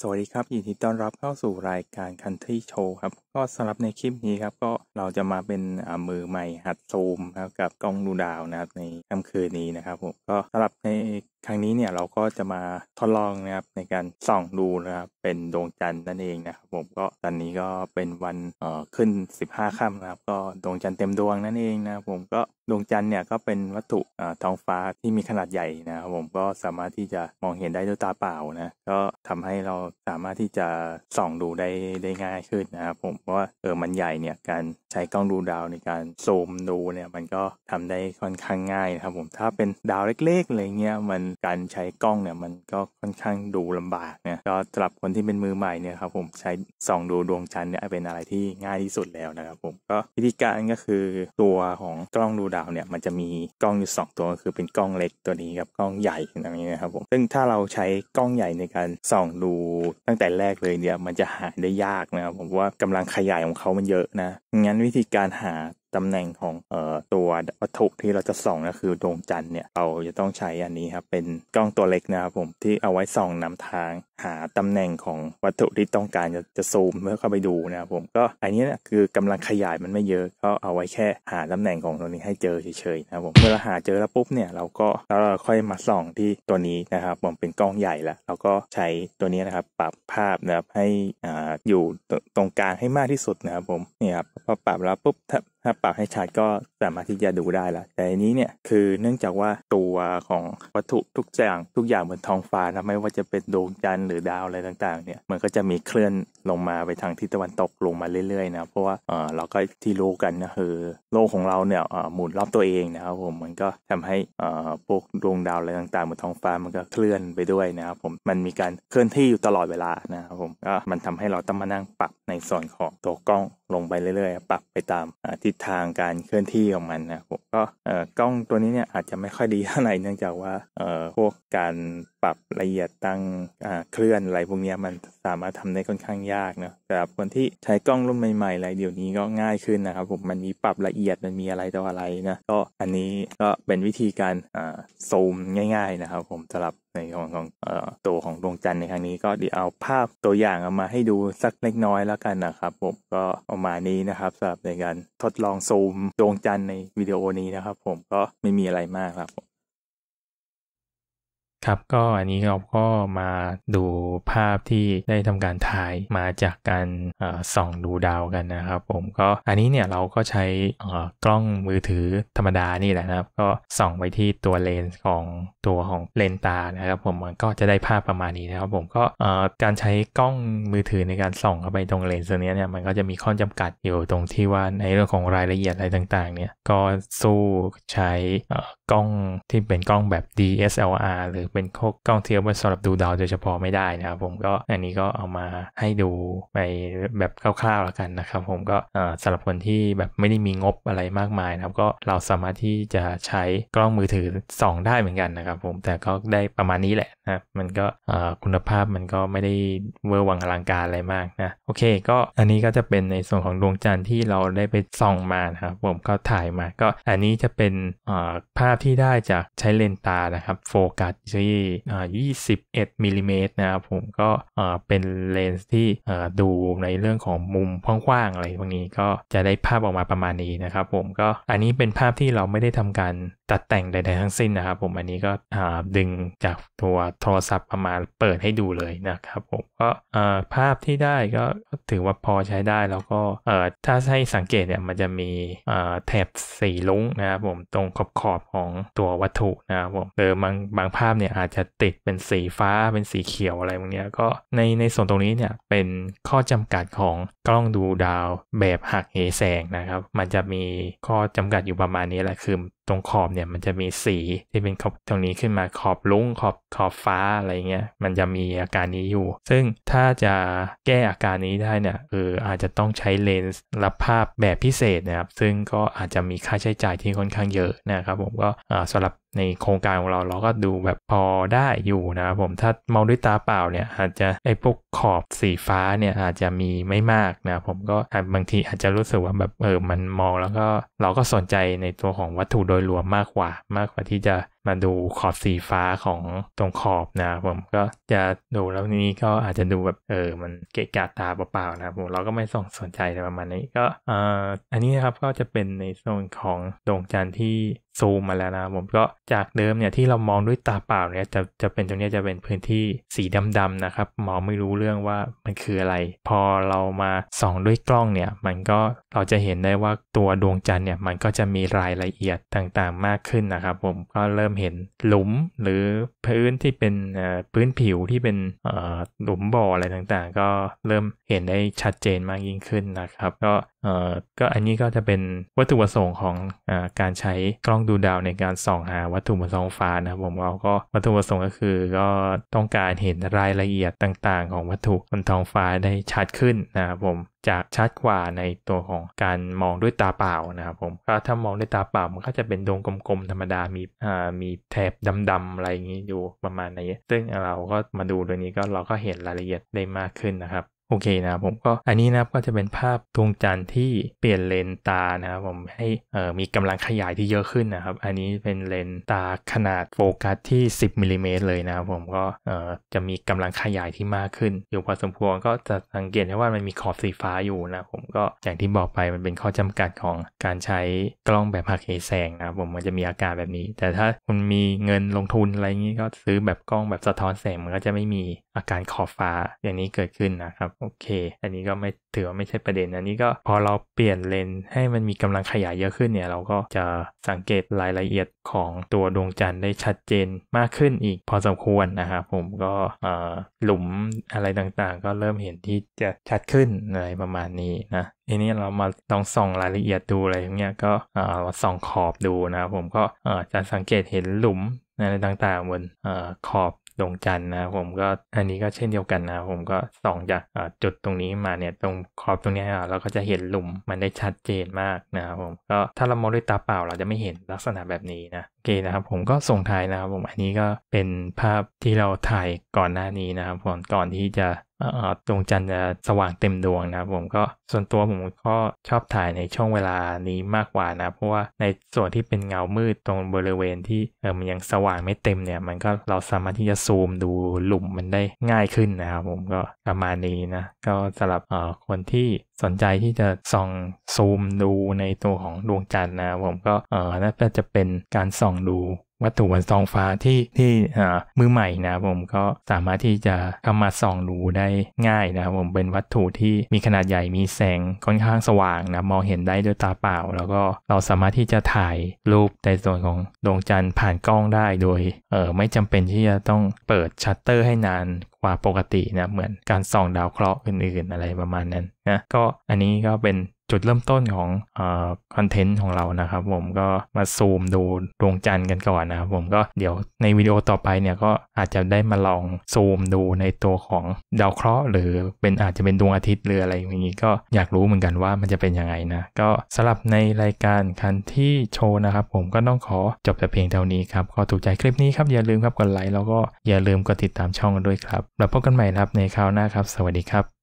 สวัสดีครับยินดีต้อนรับเข้าสู่รายการ Country Show ครับก็สำหรับในคลิปนี้ครับก็เราจะมาเป็นมือใหม่หัดซูมครับกับกล้องดูดาวนะครับในค่ำคืนนี้นะครับผมก็สำหรับในครั้งนี้เนี่ยเราก็จะมาทดลองนะครับในการส่องดูนะครับเป็นดวงจันทร์นั่นเองนะครับผมก็ตอนนี้ก็เป็นวันเอ่อขึ้น 15ค่ำนะครับก็ดวงจันทร์เต็มดวงนั่นเองนะครับผมก็ดวงจันทร์เนี่ยก็เป็นวัตถุท้องฟ้าที่มีขนาดใหญ่นะครับผมก็สามารถที่จะมองเห็นได้ด้วยตาเปล่านะก็ทำให้เราสามารถที่จะส่องดูได้ได้ง่ายขึ้นนะครับผมเพราะว่าเออมันใหญ่เนี่ยการใช้กล้องดูดาวในการซูมดูเนี่ยมันก็ทำได้ค่อนข้างง่ายนะครับผมถ้าเป็นดาวเล็กๆอะไรเงี้ยมันการใช้กล้องเนี่ยมันก็ค่อนข้างดูลำบากนะก็สำหรับคนที่เป็นมือใหม่เนี่ยครับผมใช้ส่องดูดวงจันทร์เนี่ยเป็นอะไรที่ง่ายที่สุดแล้วนะครับผมก็วิธีการก็คือตัวของกล้องดูดาวเนี่ยมันจะมีกล้องอยู่ 2 ตัวคือเป็นกล้องเล็กตัวนี้กับกล้องใหญ่อย่างนี้นะครับผมซึ่งถ้าเราใช้กล้องใหญ่ในการส่องดูตั้งแต่แรกเลยเนี่ยมันจะหาได้ยากนะครับผมว่ากำลังขยายของเขามันเยอะนะงั้นวิธีการหาตำแหน่งของเอ่อตัววัตถุที่เราจะส่องก็คือดวงจันทร์เนี่ยเราจะต้องใช้อันนี้ครับเป็นกล้องตัวเล็กนะครับผมที่เอาไว้ส่องนำทางหาตำแหน่งของวัตถุที่ต้องการจะจะซูมเพื่อเข้าไปดูนะครับผมก็อันนี้นะคือกำลังขยายมันไม่เยอะก็เอาไว้แค่หาตำแหน่งของตัวนี้ให้เจอเฉยๆนะครับผมเมื่อเราหาเจอแล้วปุ๊บเนี่ยเราก็แล้วเราค่อยมาส่องที่ตัวนี้นะครับผมเป็นกล้องใหญ่ละเราก็ใช้ตัวนี้นะครับปรับภาพนะครับให้อ่าอยู่ตรงกลางให้มากที่สุดนะครับผมนี่ครับพอปรับแล้วปุ๊บถ้าปรับให้ชัดก็สามารถที่จะดูได้ละแต่อันนี้เนี่ยคือเนื่องจากว่าตัวของวัตถุทุกอย่าง ทุกอย่างบนท้องฟ้านะไม่ว่าจะเป็นดวงจันทร์หรือดาวอะไรต่างๆเนี่ย มันก็จะมีเคลื่อนลงมาไปทางทิศตะวันตกลงมาเรื่อยๆนะ เพราะว่าเออเราก็ที่รู้กันนะคือโลกของเราเนี่ยหมุนรอบตัวเองนะครับผม มันก็ทำให้อ่อพวกดวงดาวอะไรต่างๆบนท้องฟ้ามันก็เคลื่อนไปด้วยนะครับผมมันมีการเคลื่อนที่อยู่ตลอดเวลานะครับผมก็มันทำให้เราต้องมานั่งปรับในส่วนของตัวกล้องลงไปเรื่อยๆปรับไปตามทิศทางการเคลื่อนที่ของมันนะครับก็กล้องตัวนี้เนี่ยอาจจะไม่ค่อยดีเท่าไหร่เนื่องจากว่าพวกการปรับละเอียดตั้งเคลื่อนอะไรพวกนี้มันสามารถทำได้ค่อนข้างยากนะสำหรับคนที่ใช้กล้องรุ่นใหม่ๆอะไรเดี๋ยวนี้ก็ง่ายขึ้นนะครับผมมันมีปรับละเอียดมันมีอะไรต่ออะไรนะก็อันนี้ก็เป็นวิธีการซูมง่ายๆนะครับผมสำหรับในของของตัวของดวงจันทร์ในครั้งนี้ก็เดี๋ยวเอาภาพตัวอย่างเอามาให้ดูสักเล็กน้อยแล้วกันนะครับผมก็ประมาณนี้นะครับสำหรับในการทดลองซูมดวงจันทร์ในวิดีโอนี้ นะครับ ผมก็ไม่มีอะไรมาก ครับครับก็อันนี้เราก็มาดูภาพที่ได้ทำการถ่ายมาจากการส่องดูดาวกันนะครับผมก็อันนี้เนี่ยเราก็ใช้กล้องมือถือธรรมดานี่แหละนะครับ ก็ส่องไปที่ตัวเลนส์ของตัวของเลนตานะครับผมมันก็จะได้ภาพประมาณนี้นะครับผมก็การใช้กล้องมือถือในการส่องเข้าไปตรงเลนส์ตัวนี้เนี่ยมันก็จะมีข้อจำกัดอยู่ตรงที่ว่าในเรื่องของรายละเอียดอะไรต่างๆเนี่ยก็สู้ใช้กล้องที่เป็นกล้องแบบ DSLR หรือเป็นโคกกล้องเทียบไว้สำหรับดูดาวโดยเฉพาะไม่ได้นะครับ ผมก็อันนี้ก็เอามาให้ดูไปแบบคร่าวๆแล้วกันนะครับ ผมก็สำหรับคนที่แบบไม่ได้มีงบอะไรมากมายนะครับ ก็เราสามารถที่จะใช้กล้องมือถือส่องได้เหมือนกันนะครับผมแต่ก็ได้ประมาณนี้แหละนะมันก็คุณภาพมันก็ไม่ได้เวอร์วังอลังการอะไรมากนะโอเคก็อันนี้ก็จะเป็นในส่วนของดวงจันทร์ที่เราได้ไปส่องมานะครับผมก็ถ่ายมาก็อันนี้จะเป็นภาพที่ได้จากใช้เลนตานะครับ โฟกัสเฉที่ 21 มิลิเมตรนะครับผมก็เป็นเลนส์ที่ดูในเรื่องของมุมกว้าง ๆ อะไรพวกนี้ก็จะได้ภาพออกมาประมาณนี้นะครับผมก็อันนี้เป็นภาพที่เราไม่ได้ทำการตัดแต่งใดๆทั้งสิ้นนะครับผมอันนี้ก็ดึงจากตัวโทรศัพท์ประมาณเปิดให้ดูเลยนะครับผมก็ภาพที่ได้ก็ถือว่าพอใช้ได้แล้วก็ถ้าให้สังเกตเนี่ยมันจะมีแถบสีลุ้งนะครับผมตรงขอบขอบของตัววัตถุนะครับผมเออบางบางภาพเนี่ยอาจจะติดเป็นสีฟ้าเป็นสีเขียวอะไรพวกนี้ก็ในในส่วนตรงนี้เนี่ยเป็นข้อจำกัดของกล้องดูดาวแบบหักเหแสงนะครับ มันจะมีข้อจำกัดอยู่ประมาณนี้แหละคือตรงขอบเนี่ยมันจะมีสีที่เป็นขอบตรงนี้ขึ้นมาขอบลุ้งขอบขอบฟ้าอะไรเงี้ย มันจะมีอาการนี้อยู่ ซึ่งถ้าจะแก้อาการนี้ได้เนี่ยเอออาจจะต้องใช้เลนส์ รับภาพแบบพิเศษนะครับ ซึ่งก็อาจจะมีค่าใช้จ่ายที่ค่อนข้างเยอะนะครับ ผมก็สำหรับในโครงการของเราเราก็ดูแบบพอได้อยู่นะครับผมถ้ามองด้วยตาเปล่าเนี่ย อาจจะไอ้พวกขอบสีฟ้าเนี่ยอาจจะมีไม่มากนะผมก็บางทีอาจจะรู้สึกว่าแบบเออมันมองแล้วก็ เราก็สนใจในตัวของวัตถุโดยรวมมากกว่ามากกว่าที่จะมาดูขอบสีฟ้าของตรงขอบนะ ผมก็จะดูแล้วนี้ ก็อาจจะดูแบบเออมันเกะกะตาเปล่าๆนะผมเราก็ไม่ส่งสนใจอะไรประมาณนี้ก็เอ่ออันนี้นะครับก็จะเป็นในโซนของดวงจันทร์ที่ซูมมาแล้วนะ ผมก็จากเดิมเนี่ยที่เรามองด้วยตาเปล่าเนี่ยจะจะเป็นตรงนี้จะเป็นพื้นที่สีดำๆนะครับมองไม่รู้เรื่องว่ามันคืออะไร พอเรามาส่องด้วยกล้องเนี่ยมันก็เราจะเห็นได้ว่าตัวดวงจันทร์เนี่ยมันก็จะมีรายละเอียดต่างๆมากขึ้นนะครับผมก็เริ่มเห็นหลุมหรือพื้นที่เป็นพื้นผิวที่เป็นหลุมบ่ออะไรต่างๆ ก็เริ่มเห็นได้ชัดเจนมากยิ่งขึ้นนะครับก็ก็อันนี้ก็จะเป็นวัตถุประสงค์ของอการใช้กล้องดูดาวในการส่องหาวัตถุบนท้องฟ้านะครับผมเราก็วัตถุประสงค์ก็คือก็ต้องการเห็นรายละเอียดต่าง ๆ ของวัตถุบนท้องฟ้าได้ชัดขึ้นนะครับผมจากชัดกว่าในตัวของการมองด้วยตาเปล่านะครับผมก็ถ้ามองด้วยตาเปล่ามันก็จะเป็นดวงกลมๆธรรมดามีมีีแถบดำ ๆ อะไรอย่างนี้อยู่ประมาณนี้ ซึ่งเราก็มาดูตัวนี้ก็เราก็เห็นรายละเอียดได้มากขึ้นนะครับโอเคนะผมก็อันนี้นะครับก็จะเป็นภาพดวงจันทร์ที่เปลี่ยนเลนตานะครับผมให้มีกำลังขยายที่เยอะขึ้นนะครับอันนี้เป็นเลนตาขนาดโฟกัสที่ 10มิลิเมตรเลยนะครับผมก็จะมีกำลังขยายที่มากขึ้น อยู่พอสมควรก็จะสังเกตได้ว่ามันมีขอบสีฟ้าอยู่นะผมก็อย่างที่บอกไปมันเป็นข้อจำกัดของการใช้กล้องแบบหักเหแสงนะครับผมมันจะมีอาการแบบนี้ แต่ถ้าคุณมีเงินลงทุนอะไรอย่างนี้ก็ซื้อแบบกล้องแบบสะท้อนแสงมันก็จะไม่มีอาการขอบฟ้าอย่างนี้เกิดขึ้นนะครับโอเค อันนี้ก็ไม่ถือว่าไม่ใช่ประเด็น อันนี้ก็พอเราเปลี่ยนเลนให้มันมีกำลังขยายเยอะขึ้นเนี่ย เราก็จะสังเกตรายละเอียดของตัวดวงจันทร์ได้ชัดเจนมากขึ้นอีกพอสมควรนะครับผมก็หลุมอะไรต่างๆก็เริ่มเห็นที่จะชัดขึ้นอะไรประมาณนี้นะทีนี้เรามาลองส่องรายละเอียดดูอะไรอย่างเงี้ยก็ส่องขอบดูนะครับผมก็จะสังเกตเห็นหลุมอะไรต่างๆบนขอบดวงจันทร์นะผมก็อันนี้ก็เช่นเดียวกันนะ ผมก็ส่องจากจุดตรงนี้มาเนี่ยตรงขอบตรงนี้เราก็จะเห็นหลุมมันได้ชัดเจนมากนะครับผมก็ถ้าเรามองด้วยตาเปล่าเราจะไม่เห็นลักษณะแบบนี้นะ โอเคนะครับผมก็ส่งท้ายนะครับผมอันนี้ก็เป็นภาพที่เราถ่ายก่อนหน้านี้นะครับผมก่อนที่จะดวงจันทร์จะสว่างเต็มดวงนะผมก็ส่วนตัวผมก็ชอบถ่ายในช่วงเวลานี้มากกว่านะ เพราะว่าในส่วนที่เป็นเงามืดตรงบริเวณที่เออมันยังสว่างไม่เต็มเนี่ยมันก็เราสามารถที่จะซูมดูหลุมมันได้ง่ายขึ้นนะครับผมก็ประมาณนี้นะ ก็สำหรับเออคนที่สนใจที่จะส่องซูมดูในตัวของดวงจันทร์นะผมก็เออน่าจะเป็นการส่องดูวัตถุบนทองฟ้าที่ที่มือใหม่นะผมก็สามารถที่จะเข้ามาส่องดูได้ง่ายนะผมเป็นวัตถุที่มีขนาดใหญ่มีแสงค่อนข้างสว่างนะ มองเห็นได้ด้วยตาเปล่า แล้วก็เราสามารถที่จะถ่ายรูปในส่วนของดวงจันทร์ผ่านกล้องได้โดยเออไม่จำเป็นที่จะต้องเปิดชัตเตอร์ให้นานกว่าปกตินะเหมือนการส่องดาวเคราะห์อื่นๆอะไรประมาณนั้นนะก็อันนี้ก็เป็นจุดเริ่มต้นของคอนเทนต์ของเรานะครับผมก็มาซูมดูดวงจันทร์กันก่อนนะครับผมก็เดี๋ยวในวิดีโอต่อไปเนี่ยก็อาจจะได้มาลองซูมดูในตัวของดาวเคราะห์หรือเป็นอาจจะเป็นดวงอาทิตย์หรืออะไรอย่างนี้ก็อยากรู้เหมือนกันว่ามันจะเป็นยังไงนะ ก็สำหรับในรายการคันที่โชว์นะครับผมก็ต้องขอจบแต่เพียงเท่านี้ครับก็ถูกใจคลิปนี้ครับอย่าลืมครับกดไลค์แล้วก็อย่าลืมกดติดตามช่องด้วยครับเราพบกันใหม่ครับในคราวหน้าครับสวัสดีครับ